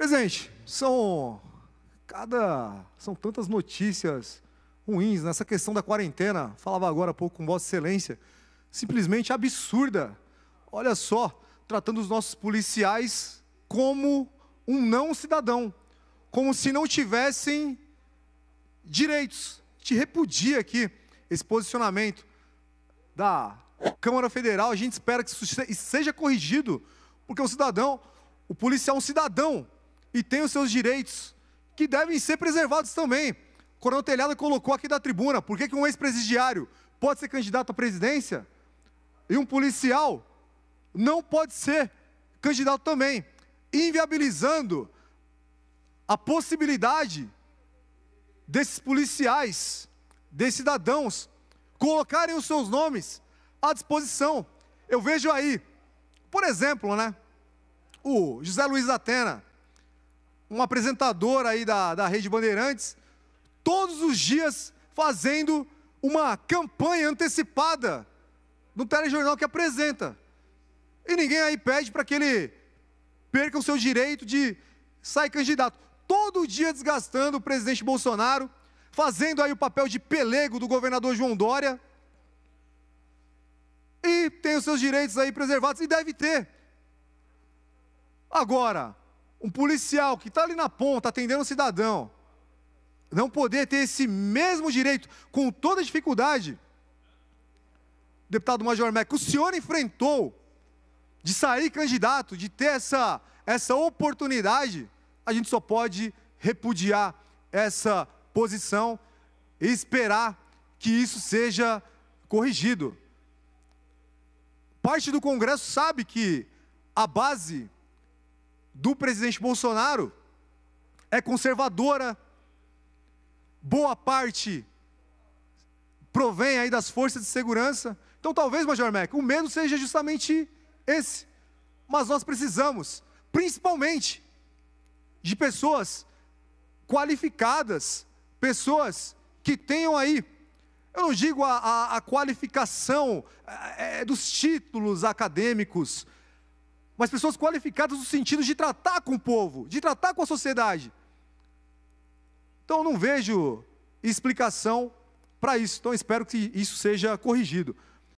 Presidente, são cada são tantas notícias ruins nessa questão da quarentena. Falava agora há pouco com Vossa Excelência, simplesmente absurda. Olha só, tratando os nossos policiais como um não cidadão, como se não tivessem direitos. Te repudia aqui esse posicionamento da Câmara Federal. A gente espera que isso seja corrigido, porque o cidadão, o policial é um cidadão, e tem os seus direitos, que devem ser preservados também. O Coronel Telhada colocou aqui da tribuna, por que, que um ex-presidiário pode ser candidato à presidência e um policial não pode ser candidato também, inviabilizando a possibilidade desses policiais, desses cidadãos, colocarem os seus nomes à disposição. Eu vejo aí, por exemplo, né, o José Luiz Atena, um apresentador aí da, da Rede Bandeirantes, todos os dias fazendo uma campanha antecipada no telejornal que apresenta. E ninguém aí pede para que ele perca o seu direito de sair candidato. Todo dia desgastando o presidente Bolsonaro, fazendo aí o papel de pelego do governador João Dória. E tem os seus direitos aí preservados, e deve ter. Agora, um policial que está ali na ponta atendendo um cidadão, não poder ter esse mesmo direito com toda dificuldade, deputado Major Mac, o senhor enfrentou de sair candidato, de ter essa, essa oportunidade, a gente só pode repudiar essa posição e esperar que isso seja corrigido. Parte do Congresso sabe que a base do presidente Bolsonaro é conservadora, boa parte provém aí das forças de segurança. Então, talvez, Major Mac, o medo seja justamente esse. Mas nós precisamos, principalmente, de pessoas qualificadas, pessoas que tenham aí, eu não digo a, a, a qualificação é, é dos títulos acadêmicos, mas pessoas qualificadas no sentido de tratar com o povo, de tratar com a sociedade. Então, não vejo explicação para isso. Então, espero que isso seja corrigido.